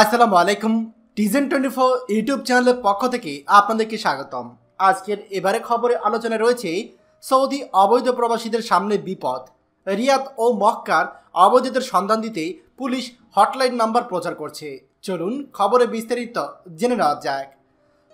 আসসালামু আলাইকুম টিজেন twenty four YouTube চ্যানেলের পক্ষ থেকে আপনাদেরকে স্বাগতম আজকের এবারে খবরে আলোচনা রয়েছে সৌদি অবৈধ প্রবাসীদের সামনে বিপদ রিয়াদ ও মক্কার অবৈধদের সন্ধান দিতে পুলিশ হটলাইন নাম্বার প্রচার করছে চলুন খবরে বিস্তারিত জেনে নেওয়া যাক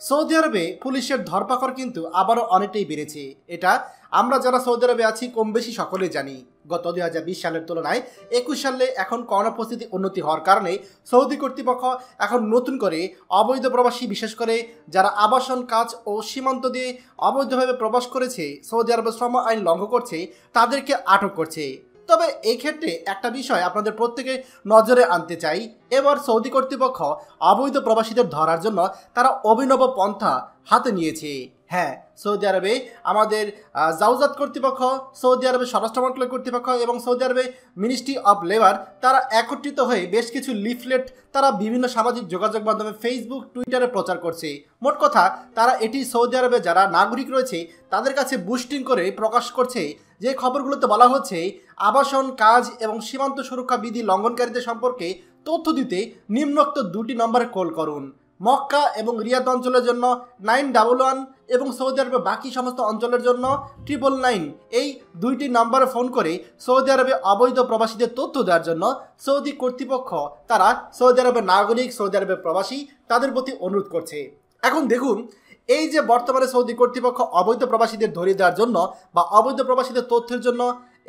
সৌদি আরবে পুলিশের ধরপাকড় কিন্তু আবারও অনেকটাই বেড়েছে এটা আমরা যারা সৌদি আরবে আছি কম বেশি সকলে জানি গত দুই হাজার বিশ সালের তুলনায় একুশ সালে এখন করোনা পরিস্থিতি উন্নতি হওয়ার কারণে সৌদি কর্তৃপক্ষ এখন নতুন করে অবৈধ প্রবাসী বিশেষ করে যারা আবাসন কাজ ও সীমান্ত দিয়ে অবৈধভাবে প্রবাস করেছে সৌদি আরবে শ্রম আইন লঙ্ঘন করছে তাদেরকে আটক করছে তবে এই ক্ষেত্রে একটা বিষয় আপনাদের প্রত্যেকে নজরে আনতে চাই এবার সৌদি কর্তৃপক্ষ অবৈধ প্রবাসীদের ধরার জন্য তারা অভিনব পন্থা হাতে নিয়েছে হ্যাঁ সৌদি আরবে আমাদের জাউজাত কর্তৃপক্ষ সৌদি আরবের স্বরাষ্ট্র মন্ত্রালয় কর্তৃপক্ষ এবং সৌদি আরবে মিনিস্ট্রি অব লেবার তারা একত্রিত হয়ে বেশ কিছু লিফলেট তারা বিভিন্ন সামাজিক যোগাযোগ মাধ্যমে ফেসবুক টুইটারে প্রচার করছে মোট কথা তারা এটি সৌদি আরবে যারা নাগরিক রয়েছে তাদের কাছে বুস্টিং করে প্রকাশ করছে যে খবরগুলোতে বলা হচ্ছে আবাসন কাজ এবং সীমান্ত সুরক্ষা বিধি লঙ্ঘনকারীদের সম্পর্কে তথ্য দিতে নিম্নোক্ত দুটি নম্বরে কল করুন মক্কা এবং রিয়াদ অঞ্চলের জন্য নাইন ডাবল ওয়ান এবং সৌদি আরবে বাকি সমস্ত অঞ্চলের জন্য ট্রিপল নাইন এই দুইটি নাম্বারে ফোন করে সৌদি আরবে অবৈধ প্রবাসীদের তথ্য দেওয়ার জন্য সৌদি কর্তৃপক্ষ তারা সৌদি আরবের নাগরিক সৌদি আরবের প্রবাসী তাদের প্রতি অনুরোধ করছে এখন দেখুন এই যে বর্তমানে সৌদি কর্তৃপক্ষ অবৈধ প্রবাসীদের ধরে দেওয়ার জন্য বা অবৈধ প্রবাসীদের তথ্যের জন্য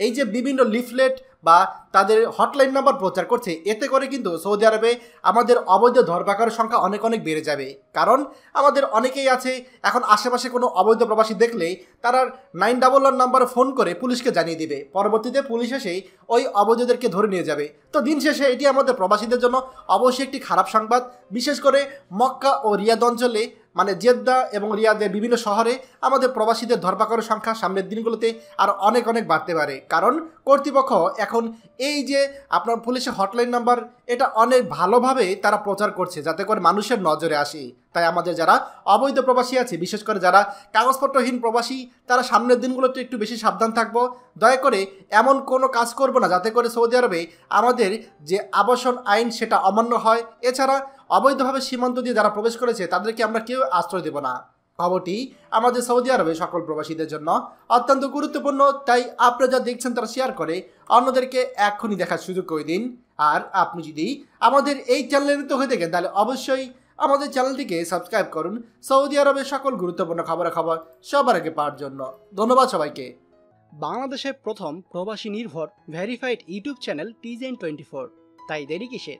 এই যে বিভিন্ন লিফলেট বা তাদের হটলাইন নাম্বার প্রচার করছে এতে করে কিন্তু সৌদি আরবে আমাদের অবৈধ ধরপাকড়ের সংখ্যা অনেক অনেক বেড়ে যাবে কারণ আমাদের অনেকেই আছে এখন আশেপাশে কোনো অবৈধ প্রবাসী দেখলে তারা নাইন ডাবল ওয়ান নাম্বারে ফোন করে পুলিশকে জানিয়ে দিবে পরবর্তীতে পুলিশ এসেই ওই অবৈধদেরকে ধরে নিয়ে যাবে তো দিন শেষে এটি আমাদের প্রবাসীদের জন্য অবশ্যই একটি খারাপ সংবাদ বিশেষ করে মক্কা ও রিয়াদ অঞ্চলে মানে জেদ্দা এবং রিয়াদের বিভিন্ন শহরে আমাদের প্রবাসীদের ধরপাকড়ের সংখ্যা সামনের দিনগুলোতে আর অনেক অনেক বাড়তে পারে কারণ কর্তৃপক্ষ এখন এই যে আপনার পুলিশের হটলাইন নাম্বার এটা অনেক ভালোভাবে তারা প্রচার করছে যাতে করে মানুষের নজরে আসে তাই আমাদের যারা অবৈধ প্রবাসী আছে বিশেষ করে যারা কাগজপত্রহীন প্রবাসী তারা সামনের দিনগুলোতে একটু বেশি সাবধান থাকবো দয়া করে এমন কোনো কাজ করবো না যাতে করে সৌদি আরবে আমাদের যে আবাসন আইন সেটা অমান্য হয় এছাড়া অবৈধভাবে সীমান্ত দিয়ে যারা প্রবেশ করেছে তাদেরকে আমরা কেউ আশ্রয় দেব না খবরটি আমাদের সৌদি আরবে সকল প্রবাসীদের জন্য অত্যন্ত গুরুত্বপূর্ণ তাই আপনারা যা দেখছেন তারা শেয়ার করে অন্যদেরকে এখনই দেখার সুযোগ করে দিন আর আপনি যদি আমাদের এই চ্যানেলে নিত হয়ে থাকেন তাহলে অবশ্যই আমাদের চ্যানেলটিকে সাবস্ক্রাইব করুন সৌদি আরবের সকল গুরুত্বপূর্ণ খবর সবার আগে পাওয়ার জন্য ধন্যবাদ সবাইকে বাংলাদেশের প্রথম প্রবাসী নির্ভর ভেরিফাইড ইউটিউব চ্যানেল টিজেন টোয়েন্টি ফোর তাই দেরি কিসের